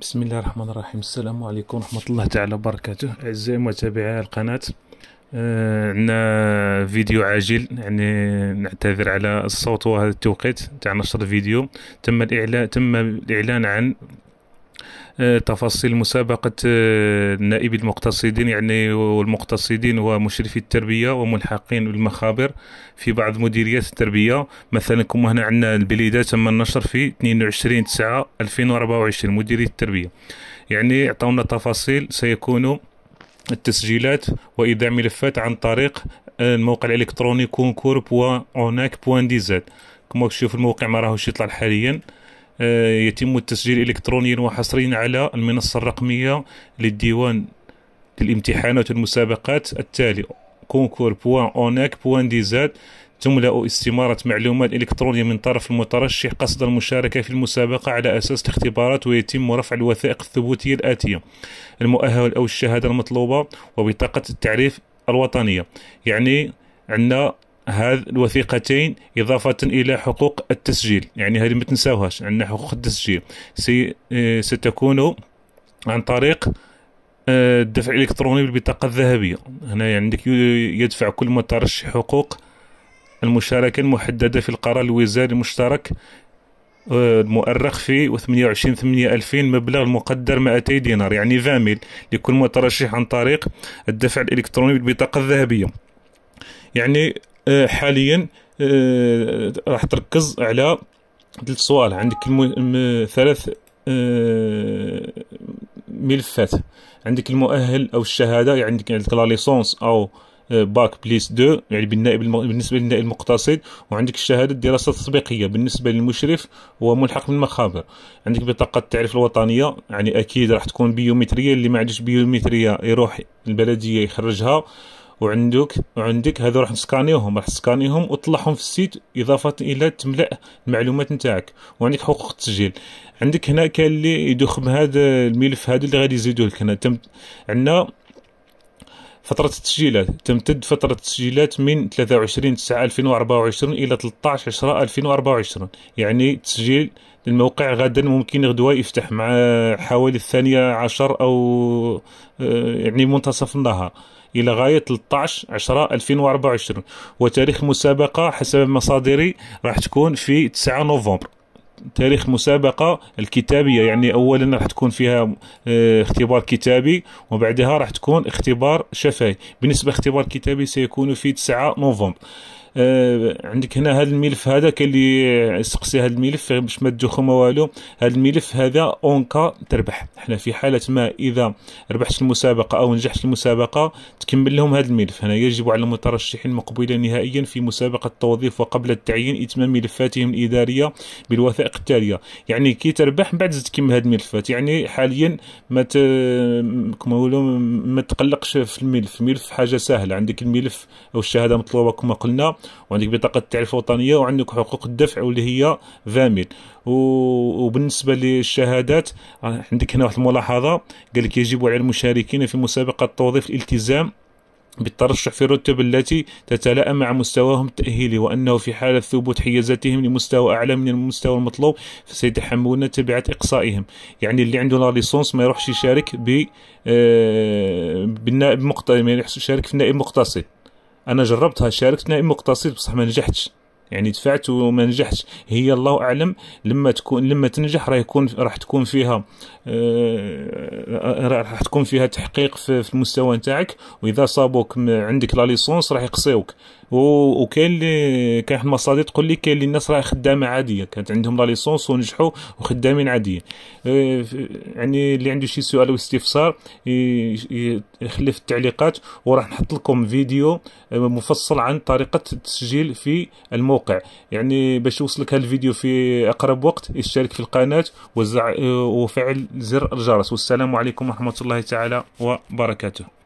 بسم الله الرحمن الرحيم السلام عليكم ورحمة الله تعالى وبركاته أعزائي متابعي القناة عندنا فيديو عاجل يعني نعتذر على الصوت وهذا التوقيت تاع نشر الفيديو تم الإعلان تم الإعلان عن آه، تفاصيل مسابقة آه، نائب المقتصدين يعني والمقتصدين ومشرفي التربية وملحقين بالمخابر في بعض مديريات التربية مثلا كما هنا عندنا البليدة تم النشر في 22 9 2024 مديرية التربية يعني اعطونا تفاصيل سيكون التسجيلات وإيداع ملفات عن طريق آه، الموقع الإلكتروني كونكور بوان أوناك بوان ديزاد كما تشوف الموقع ما راهوش يطلع حاليا آه، يتم التسجيل الكترونيا وحصريا على المنصه الرقميه للديوان للامتحانات والمسابقات التالي كونكور بوان بوان تملأ استمارة معلومات إلكترونية من طرف المترشح قصد المشاركة في المسابقة على أساس الاختبارات ويتم رفع الوثائق الثبوتية الآتية المؤهل أو الشهادة المطلوبة وبطاقة التعريف الوطنية يعني عندنا هذ الوثيقتين إضافة إلى حقوق التسجيل يعني هذه ما تنساوهاش عندنا حقوق التسجيل سي آه، ستكون عن طريق آه، الدفع الإلكتروني بالبطاقة الذهبية هنا عندك يدفع كل مترشح حقوق المشاركة المحددة في القرار الوزاري المشترك آه، المؤرخ في 28 8 2000 مبلغ المقدر 200 دينار يعني فاميل لكل مترشح عن طريق الدفع الإلكتروني بالبطاقة الذهبية يعني آه، حاليا آه، راح تركز على ثلاث سؤال عندك ثلاث آه، ملفات عندك المؤهل او الشهاده يعني عندك لا يعني ليسونس او باك بليس دو يعني بالنائب الم... بالنسبه للنائب المقتصد وعندك الشهاده الدراسه التطبيقيه بالنسبه للمشرف وملحق بالمخابر عندك بطاقه التعريف الوطنيه يعني اكيد راح تكون بيومتريه اللي ما عندوش بيومتريه يروح البلديه يخرجها وعندك وعندك هذو راح نسكانيهم راح نسكانيهم وطلعهم في السيت اضافه الى تملا المعلومات نتاعك وعندك حقوق التسجيل عندك هنا كاين اللي يدخل بهذا الملف هذا اللي غادي يزيدوه لك هنا عندنا فترة التسجيلات تمتد فترة التسجيلات من 23 9 2024 إلى 13 10 2024 يعني تسجيل الموقع غدا ممكن غدوة يفتح مع حوالي الثانية عشر أو آه، يعني منتصف النهار إلى غاية 13 10 2024 وتاريخ المسابقة حسب مصادري راح تكون في 9 نوفمبر تاريخ مسابقة الكتابية يعني أولا راح تكون فيها آه، اختبار كتابي وبعدها راح تكون اختبار شفهي بالنسبة لاختبار كتابي سيكون في 9 نوفمبر آه، عندك هنا هذا الملف هذا كاين اللي يسقسي هذا الملف باش ما تدوخو ما والو هذا الملف هذا اونكا تربح حنا في حاله ما اذا ربحت المسابقه او نجحت المسابقه تكمل لهم هذا الملف هنا يجب على المترشحين المقبلين نهائيا في مسابقه التوظيف وقبل التعيين اتمام ملفاتهم الاداريه بالوثائق التاليه يعني كي تربح من بعد تكمل هذه الملفات يعني حاليا ما ت... كما نقولوا ما تقلقش في الملف الملف حاجه سهله عندك الملف او الشهاده مطلوبه كما قلنا وعندك بطاقه التعريف الوطنيه وعندك حقوق الدفع واللي هي فاميل وبالنسبه للشهادات عندك هنا واحد الملاحظه قال لك يجب على المشاركين في مسابقه التوظيف الالتزام بالترشح في الرتب التي تتلائم مع مستواهم التأهيلي وأنه في حالة ثبوت حيازاتهم لمستوى أعلى من المستوى المطلوب فسيتحملون تبعة إقصائهم يعني اللي عنده لا ليسونس ما يروحش يشارك ب آه، بالنائب مقتصد ما يروحش يشارك في النائب مقتصد انا جربتها شاركت اما اقتصيت بصح ما نجحتش يعني دفعت وما نجحتش هي الله اعلم لما تكون لما تنجح راح يكون راح تكون فيها آه، راح تكون فيها تحقيق في المستوى نتاعك واذا صابوك عندك لا ليسونس راح يقصيوك وكاين اللي كاين واحد المصادر تقول لي كاين اللي الناس راه خدامه عاديه كانت عندهم لا ليسونس ونجحوا وخدامين عاديين أه، يعني اللي عنده شي سؤال او استفسار يخلي في التعليقات وراح نحط لكم فيديو أه، مفصل عن طريقه التسجيل في الموقع يعني باش يوصلك هذا الفيديو في اقرب وقت اشترك في القناه أه، وفعل زر الجرس والسلام عليكم ورحمه الله تعالى وبركاته